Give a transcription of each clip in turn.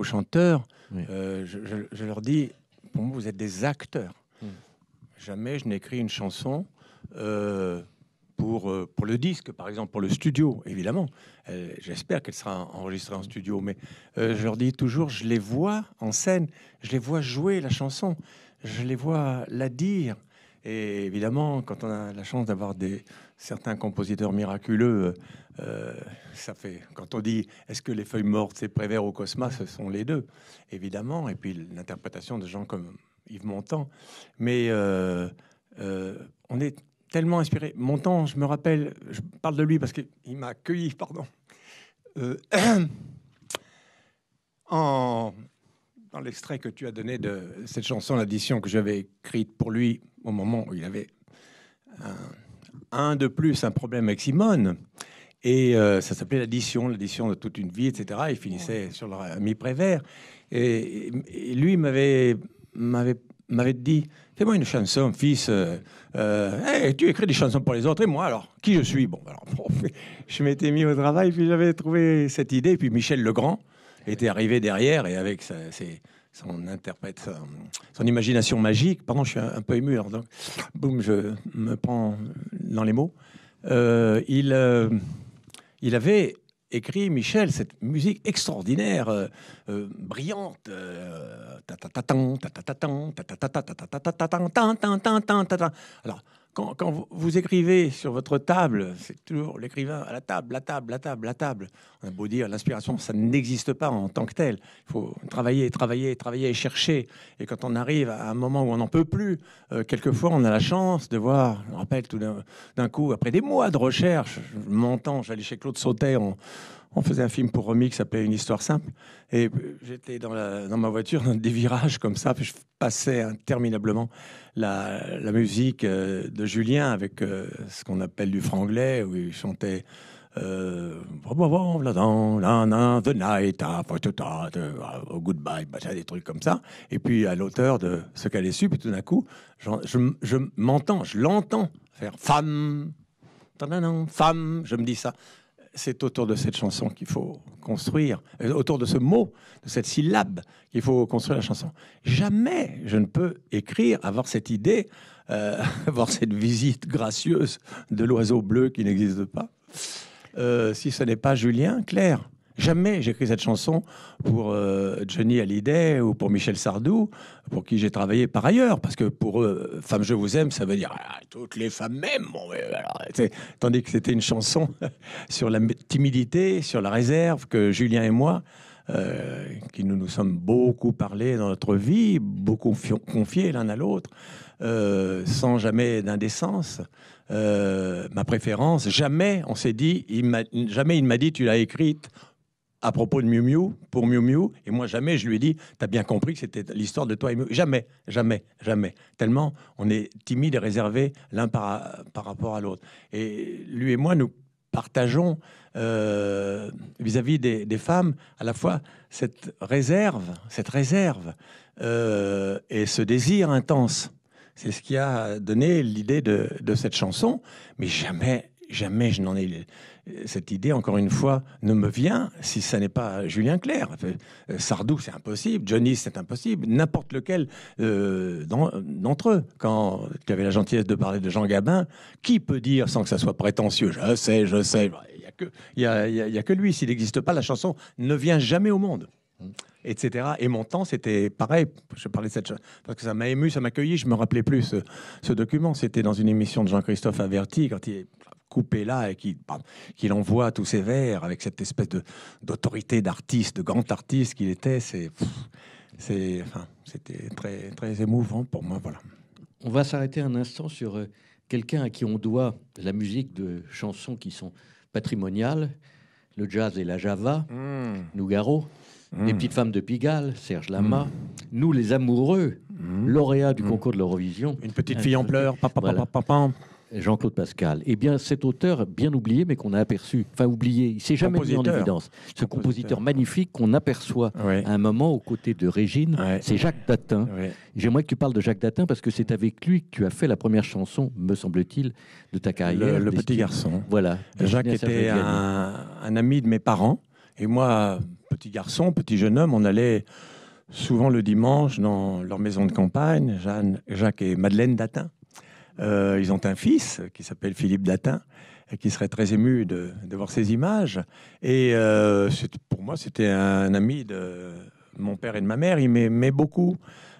aux chanteurs, euh, je, leur dis, pour moi, vous êtes des acteurs. Hmm. Jamais je n'écris une chanson euh, pour, euh, pour le disque, par exemple, pour le studio, évidemment. J'espère qu'elle sera enregistrée en studio, mais je leur dis toujours, je les vois en scène, je les vois jouer la chanson, je les vois la dire. Et évidemment, quand on a la chance d'avoir des, certains compositeurs miraculeux, euh, euh, ça fait. Quand on dit est-ce que les feuilles mortes, c'est Prévert ou Cosma, ce sont les deux, évidemment. Et puis l'interprétation de gens comme Yves Montand. Mais euh, on est tellement inspiré. Montand, je me rappelle, je parle de lui parce qu'il m'a accueilli, pardon. dans l'extrait que tu as donné de cette chanson, l'addition que j'avais écrite pour lui au moment où il avait un un de plus, un problème avec Simone. Et euh, ça s'appelait l'addition, l'addition de toute une vie, etc. Il finissait sur leur ami Prévert. Et, lui m'avait, m'avait, m'avait dit Fais-moi une chanson, fils. Euh, euh tu écris des chansons pour les autres. Et moi, alors, qui je suis Bon, alors, je m'étais mis au travail, puis j'avais trouvé cette idée. puis Michel Legrand était arrivé derrière et avec ses, son interprète, euh, son, imagination magique. Pardon, je suis un, peu ému, donc, boum, je me prends dans les mots. Euh, euh, il, avait écrit, Michel, cette musique extraordinaire, brillante. Alors, quand, vous écrivez sur votre table, c'est toujours l'écrivain à la table, la table, la table, la table. On a beau dire, l'inspiration, ça n'existe pas en tant que tel. Il faut travailler, travailler, travailler et chercher. Et quand on arrive à un moment où on n'en peut plus, euh, quelquefois on a la chance de voir, je me rappelle tout d'un coup, après des mois de recherche, je m'entends, j'allais chez Claude Sautet en, on faisait un film pour Romy qui s'appelait Une histoire simple. Et j'étais dans, ma voiture, dans des virages comme ça, je passais interminablement la, musique euh, de Julien avec euh, ce qu'on appelle du franglais, où il chantait. Euh, the night, ah, ah, ah, oh, goodbye, bah, des trucs comme ça. Et puis à l'auteur de ce qu'elle est su, puis tout d'un coup, je m'entends, je l'entends faire femme, femme, je me dis ça c'est autour de cette chanson qu'il faut construire, euh, autour de ce mot, de cette syllabe qu'il faut construire la chanson. Jamais je ne peux écrire, avoir cette idée, euh, avoir cette visite gracieuse de l'oiseau bleu qui n'existe pas, euh, si ce n'est pas Julien, Claire, Jamais écrit cette chanson pour euh, Johnny Hallyday ou pour Michel Sardou, pour qui j'ai travaillé par ailleurs, parce que pour eux, Femme, je vous aime, ça veut dire ah, toutes les femmes m'aiment. tandis que c'était une chanson sur la timidité, sur la réserve que Julien et moi. Euh, qui nous nous sommes beaucoup parlé dans notre vie, beaucoup confié l'un à l'autre, euh, sans jamais d'indécence. ma préférence, jamais on s'est dit, il jamais il m'a dit tu l'as écrite à propos de Miu Miu pour Miu Miu. Et moi, jamais je lui ai dit T'as bien compris que c'était l'histoire de toi et Miu. Jamais, jamais, jamais. Tellement on est timide et réservé l'un par, rapport à l'autre. Et lui et moi, nous partageons euh, vis-à-vis des, femmes à la fois cette réserve, cette réserve euh, et ce désir intense. C'est ce qui a donné l'idée de, de cette chanson. Mais jamais, jamais je n'en ai cette idée, encore une fois, ne me vient si ce n'est pas Julien Clerc. Euh, Sardou, c'est impossible. Johnny, c'est impossible. N'importe lequel euh, d'entre eux. Quand tu avais la gentillesse de parler de Jean Gabin, qui peut dire sans que ça soit prétentieux Je sais, je sais. Bah, il n'y a, que lui. S'il n'existe pas, la chanson ne vient jamais au monde. Etc. Et mon temps, c'était pareil. Je parlais de cette chose parce que ça m'a ému, ça m'a accueilli. Je me rappelais plus ce, document. C'était dans une émission de Jean-Christophe Averti quand il coupé là et qu'il envoie tous ses vers avec cette espèce d'autorité d'artiste, de grand artiste qu'il était, c'est c'était très, très émouvant pour moi. Voilà. On va s'arrêter un instant sur euh, quelqu'un à qui on doit la musique de chansons qui sont patrimoniales, le jazz et la java, mmh. Nougaro, mmh. Les petites femmes de Pigalle, Serge mmh. Lama, Nous les amoureux, lauréats du concours de l'Eurovision. Une petite fille en pleurs, papa, papa, papa. Jean-Claude Pascal. Eh bien, cet auteur, bien oublié, mais qu'on a aperçu, enfin oublié, il s'est jamais mis en évidence. Ce compositeur, magnifique qu'on aperçoit à un moment aux côtés de Régine, c'est Jacques Datin. J'aimerais que tu parles de Jacques Datin parce que c'est avec lui que tu as fait la première chanson, me semble-t-il, de ta carrière. Le, petit garçon. Voilà. Jacques était un, ami de mes parents. Et moi, petit garçon, petit jeune homme, on allait souvent le dimanche dans leur maison de campagne, Jeanne, Jacques et Madeleine Datin. Euh, ils ont un fils qui s'appelle Philippe Datin qui serait très ému de, voir ces images. Et euh, pour moi, c'était un ami de mon père et de ma mère. Il m'aimait beaucoup.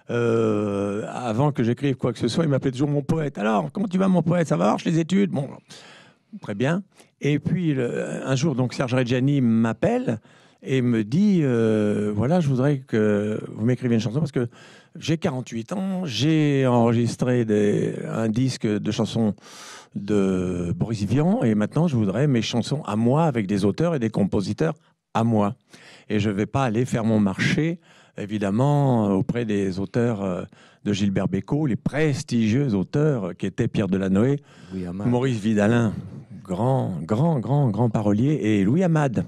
Euh, avant que j'écrive quoi que ce soit, il m'appelait toujours mon poète. Alors, comment tu vas, mon poète Ça va marche les études Bon, très bien. Et puis, un jour, donc, Serge Reggiani m'appelle et me dit Voilà, je voudrais que vous m'écriviez une chanson parce que j'ai 48 ans, j'ai enregistré des, un disque de chansons de Boris Vian et maintenant je voudrais mes chansons à moi avec des auteurs et des compositeurs à moi. Et je ne vais pas aller faire mon marché, évidemment, auprès des auteurs euh, de Gilbert Bécaud, les prestigieux auteurs qui étaient Pierre Delanoë, Maurice Vidalin, grand, grand, grand, grand parolier, et Louis Amad.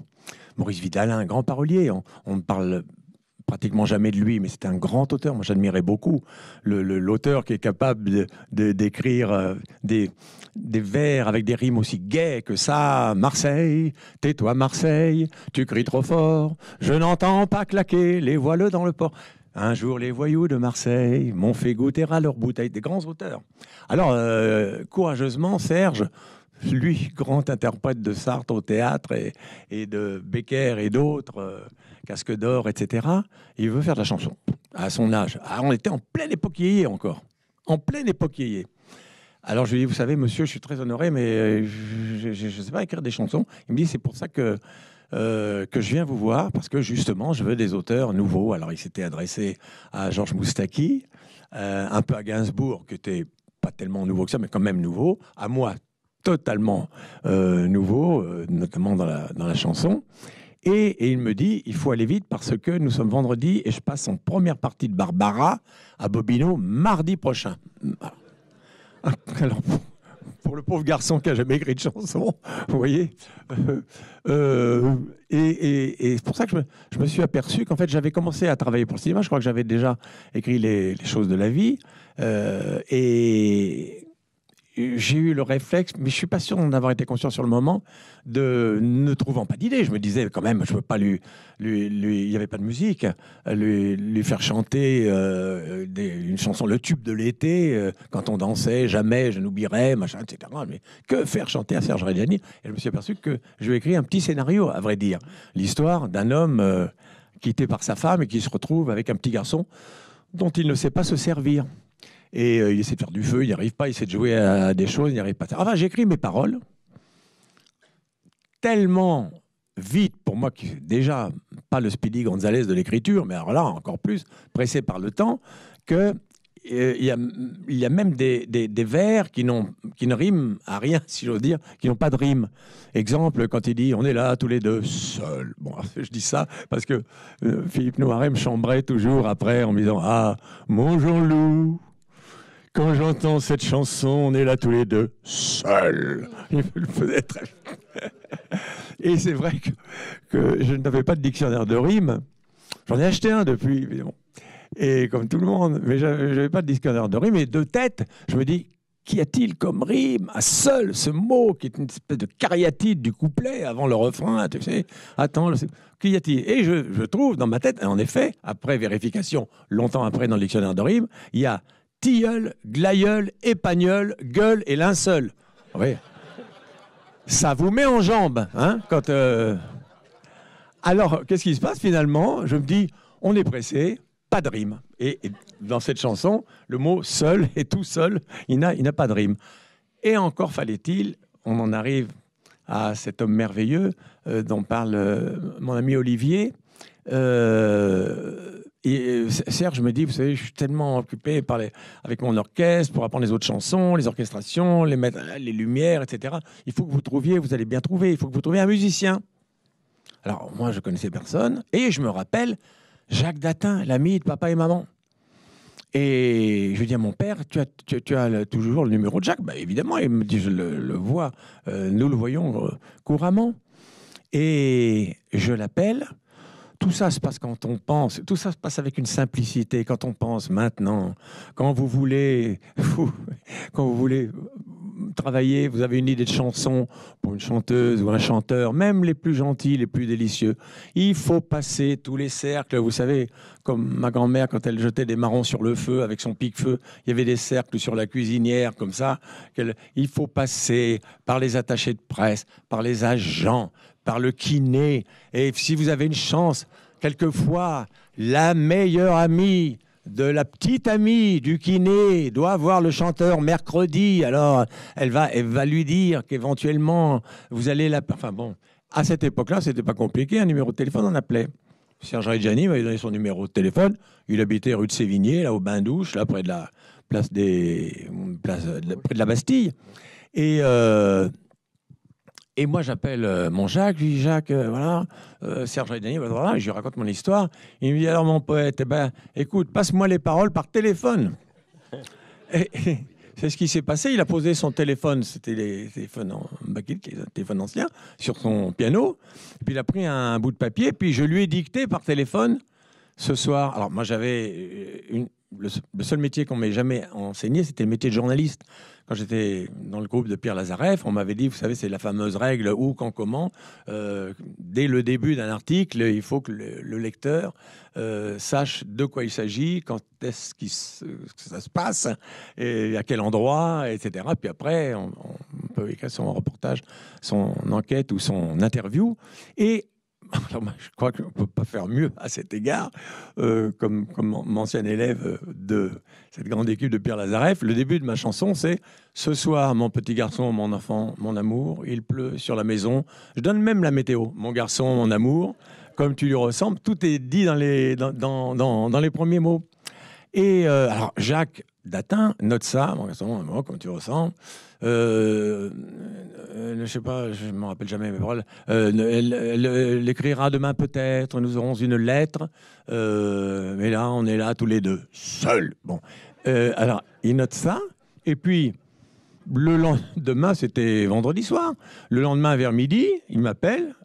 Maurice Vidalin, grand parolier, on ne parle pratiquement jamais de lui, mais c'était un grand auteur. Moi, j'admirais beaucoup l'auteur qui est capable d'écrire de, euh, des, des vers avec des rimes aussi gaies que ça. Marseille, tais-toi Marseille, tu cries trop fort, je n'entends pas claquer les voileux dans le port. Un jour, les voyous de Marseille m'ont fait goûter à leur bouteille. Des grands auteurs. Alors, euh, courageusement, Serge, lui, grand interprète de Sartre au théâtre et, de Becker et d'autres, casques euh, Casque d'Or, etc. Il veut faire de la chanson à son âge. Ah, on était en pleine époque yéyé encore. En pleine époque yéyé. Alors je lui dis, vous savez, monsieur, je suis très honoré, mais euh, je ne sais pas écrire des chansons. Il me dit, c'est pour ça que, euh, que je viens vous voir, parce que justement, je veux des auteurs nouveaux. Alors il s'était adressé à Georges Moustaki, un peu à Gainsbourg, qui n'était pas tellement nouveau que ça, mais quand même nouveau, à moi, totalement euh, nouveau, euh, notamment dans la, dans la chanson. Et, il me dit, il faut aller vite parce que nous sommes vendredi et je passe en première partie de Barbara à Bobino mardi prochain. Ah, alors, pour le pauvre garçon qui n'a jamais écrit de chanson, vous voyez. Euh, et, c'est pour ça que je me, suis aperçu qu'en fait j'avais commencé à travailler pour le cinéma. Je crois que j'avais déjà écrit les, choses de la vie. et j'ai eu le réflexe, mais je suis pas sûr d'en avoir été conscient sur le moment, de ne trouvant pas d'idée. Je me disais quand même, je peux pas lui, il n'y avait pas de musique, lui, faire chanter euh, une chanson, le tube de l'été, euh, quand on dansait, jamais, je n'oublierai, machin, etc. Mais que faire chanter à Serge Reggiani Et je me suis aperçu que je vais écrire un petit scénario, à vrai dire, l'histoire d'un homme euh, quitté par sa femme et qui se retrouve avec un petit garçon dont il ne sait pas se servir. Et euh, il essaie de faire du feu, il n'y arrive pas, il essaie de jouer à des choses, il n'y arrive pas. Enfin, j'écris mes paroles tellement vite pour moi, qui déjà pas le Speedy Gonzalez de l'écriture, mais alors là encore plus, pressé par le temps, que euh, il y, a, y, a, même des, des, vers qui, qui ne riment à rien, si j'ose dire, qui n'ont pas de rime. Exemple, quand il dit On est là tous les deux seuls. Bon, je dis ça parce que euh, Philippe Noiret me chambrait toujours après en me disant Ah, mon Jean-Loup, quand j'entends cette chanson, on est là tous les deux, seuls. Il faut le peut-être. Et c'est vrai que, je n'avais pas de dictionnaire de rimes. J'en ai acheté un depuis, évidemment. Et comme tout le monde, mais je n'avais pas de dictionnaire de rimes. Et de tête, je me dis, qu'y a-t-il comme rime à seul ce mot qui est une espèce de cariatide du couplet avant le refrain Tu sais, attends, qu'y a-t-il Et je, je, trouve dans ma tête, en effet, après vérification, longtemps après dans le dictionnaire de rime, il y a tilleul, glaïeul, épagneul, gueule et linceul. Oui. Ça vous met en jambes. hein, quand. Euh, alors, qu'est-ce qui se passe finalement Je me dis, on est pressé, pas de rime. Et, dans cette chanson, le mot seul et tout seul, il n'a pas de rime. Et encore fallait-il, on en arrive à cet homme merveilleux euh, dont parle euh, mon ami Olivier. Et euh, Serge me dit, vous savez, je suis tellement occupé par avec mon orchestre pour apprendre les autres chansons, les orchestrations, les, les lumières, etc. Il faut que vous trouviez, vous allez bien trouver, il faut que vous trouviez un musicien. Alors moi, je connaissais personne. Et je me rappelle Jacques Datin, l'ami de papa et maman. Et je dis à mon père, tu as, toujours le numéro de Jacques ben, Évidemment, il me dit, je le, vois, euh, nous le voyons euh, couramment. Et je l'appelle, tout ça se passe quand on pense, tout ça se passe avec une simplicité, quand on pense maintenant, quand vous voulez, quand vous voulez euh, travailler, vous avez une idée de chanson pour une chanteuse ou un chanteur, même les plus gentils, les plus délicieux, il faut passer tous les cercles. Vous savez, comme ma grand-mère, quand elle jetait des marrons sur le feu avec son pic feu il y avait des cercles sur la cuisinière, comme ça. Il faut passer par les attachés de presse, par les agents, par le kiné. Et si vous avez une chance, quelquefois, la meilleure amie de la petite amie du kiné doit voir le chanteur mercredi. Alors, elle va, elle lui dire qu'éventuellement, vous allez la. Enfin bon, à cette époque-là, c'était pas compliqué. Un numéro de téléphone, on appelait. Serge Reggiani m'avait donné son numéro de téléphone. Il habitait rue de Sévigné, là, au Bain-Douche, là, près de la place des. Place, près de la Bastille. Et. Euh, et moi, j'appelle euh, mon Jacques, je dis Jacques, euh, voilà, euh, Serge Aydani, voilà, je lui raconte mon histoire. Il me dit alors, mon poète, eh ben, écoute, passe-moi les paroles par téléphone. et, c'est ce qui s'est passé. Il a posé son téléphone, c'était les téléphones anciens, téléphone ancien, sur son piano. puis il a pris un, bout de papier, puis je lui ai dicté par téléphone ce soir. Alors moi, j'avais le, le seul métier qu'on m'ait jamais enseigné, c'était le métier de journaliste quand j'étais dans le groupe de Pierre Lazareff, on m'avait dit, vous savez, c'est la fameuse règle où, quand, comment. Euh, dès le début d'un article, il faut que le, lecteur euh, sache de quoi il s'agit, quand est-ce qui euh, que ça se passe, et à quel endroit, etc. Puis après, on, on peut écrire son reportage, son enquête ou son interview. Et je crois qu'on ne peut pas faire mieux à cet égard. Euh, comme, mon ancien élève de cette grande équipe de Pierre Lazareff, le début de ma chanson, c'est Ce soir, mon petit garçon, mon enfant, mon amour, il pleut sur la maison. Je donne même la météo. Mon garçon, mon amour, comme tu lui ressembles, tout est dit dans les, dans, les premiers mots. Et euh, alors, Jacques datin note ça, comme tu ressens. Euh, ne euh, je sais pas, je ne me rappelle jamais mes paroles. Euh, elle, elle, écrira demain peut-être, nous aurons une lettre. Euh, mais là, on est là tous les deux, seuls. Bon. alors, il note ça, et puis le lendemain, c'était vendredi soir. Le lendemain, vers midi, il m'appelle.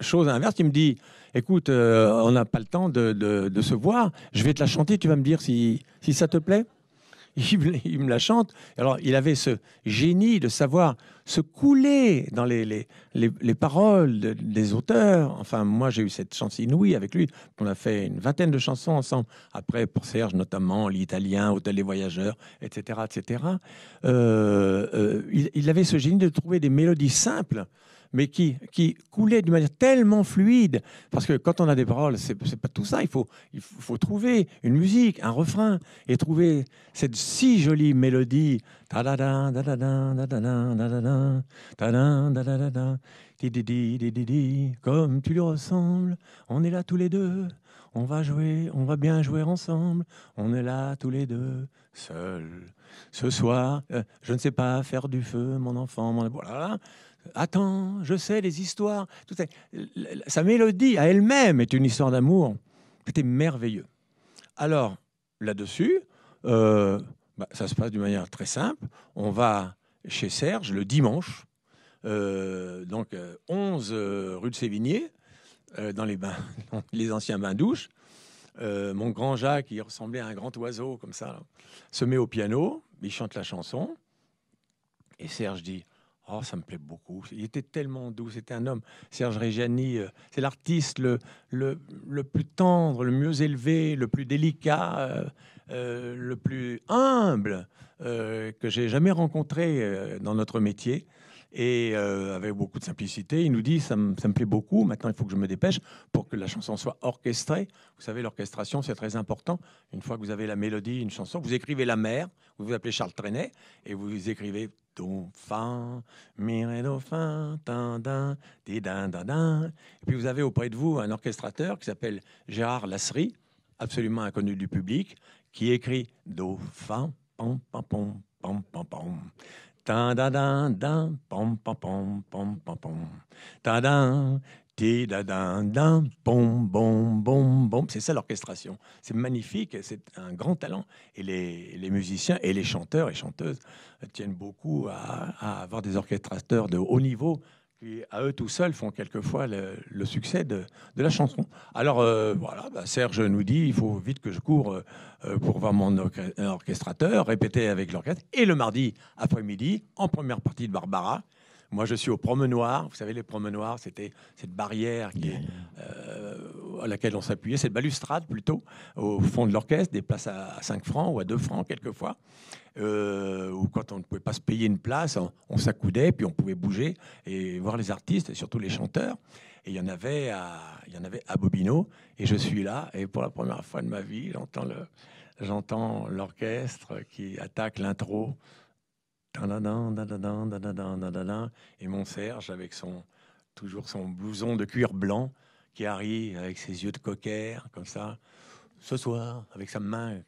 Chose inverse, il me dit Écoute, on n'a pas le temps de, de, se voir. Je vais te la chanter, tu vas me dire si, si ça te plaît il me, la chante. Alors, il avait ce génie de savoir se couler dans les, paroles des auteurs. Enfin, moi, j'ai eu cette chance inouïe avec lui. On a fait une vingtaine de chansons ensemble. Après, pour Serge, notamment, l'Italien, Hôtel des Voyageurs, etc. etc. Euh, euh, il, avait ce génie de trouver des mélodies simples mais qui, qui coulait d'une manière tellement fluide. Parce que quand on a des paroles, c'est pas tout ça. Il faut, il faut trouver une musique, un refrain, et trouver cette si jolie mélodie. Comme tu lui ressembles, on est là tous les deux. On va jouer, on va bien jouer ensemble. On est là tous les deux, seuls. Ce soir, euh, je ne sais pas faire du feu, mon enfant, mon... Voilà. Attends, je sais les histoires. Tout Sa mélodie à elle-même est une histoire d'amour. C'était merveilleux. Alors, là-dessus, euh, bah, ça se passe d'une manière très simple. On va chez Serge le dimanche, euh, donc 11 euh, rue de Sévigné, dans les, bains, les anciens bains-douches. mon grand Jacques, qui ressemblait à un grand oiseau comme ça, se met au piano, il chante la chanson. Et Serge dit Oh, ça me plaît beaucoup. Il était tellement doux. C'était un homme. Serge Reggiani, euh, c'est l'artiste le, plus tendre, le mieux élevé, le plus délicat, euh, euh, le plus humble que j'ai jamais rencontré dans notre métier. Et euh, avec beaucoup de simplicité, il nous dit ça, me plaît beaucoup, maintenant il faut que je me dépêche pour que la chanson soit orchestrée. Vous savez, l'orchestration, c'est très important. Une fois que vous avez la mélodie, une chanson, vous écrivez la mère. vous vous appelez Charles Trenet, et vous écrivez Dauphin, miré dauphin, tindin, didin, dindin. Et puis vous avez auprès de vous un orchestrateur qui s'appelle Gérard Lasserie, absolument inconnu du public, qui écrit Dauphin, pom, pom, pom, pom, pom, pom pom pom pom pom pom c'est ça l'orchestration c'est magnifique c'est un grand talent et les, les, musiciens et les chanteurs et chanteuses tiennent beaucoup à avoir des orchestrateurs de haut niveau qui, à eux tout seuls, font quelquefois le, succès de, la chanson. Alors, euh, voilà, bah, Serge nous dit il faut vite que je cours euh, euh, pour voir mon orchestrateur, répéter avec l'orchestre. Et le mardi après-midi, en première partie de Barbara, moi, je suis au promenoir. Vous savez, les promenoirs, c'était cette barrière qui euh, à laquelle on s'appuyait, cette balustrade plutôt, au fond de l'orchestre, des places à 5 francs ou à 2 francs quelquefois. Euh, où quand on ne pouvait pas se payer une place, on, s'accoudait, puis on pouvait bouger et voir les artistes, et surtout les chanteurs. Et il y en avait à, il y en avait à Bobino, et je suis là, et pour la première fois de ma vie, j'entends l'orchestre qui attaque l'intro et mon Serge, avec son toujours son blouson de cuir blanc, qui arrive avec ses yeux de coquère, comme ça. Ce soir, avec sa main,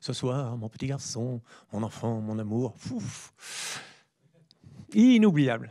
ce soir, mon petit garçon, mon enfant, mon amour, fouf. Inoubliable.